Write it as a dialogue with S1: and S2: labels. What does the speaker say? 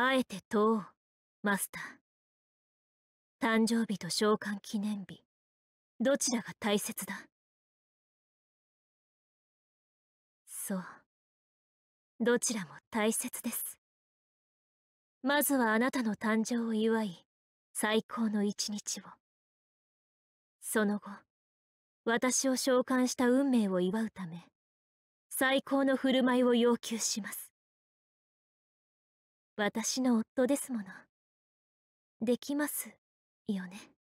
S1: あえて問おう、マスター。誕生日と召喚記念日、どちらが大切だそう。どちらも大切です。まずはあなたの誕生を祝い、最高の一日を。その後、私を召喚した運命を祝うため、最高の振る舞いを要求します。私の夫ですもの。できます
S2: よね。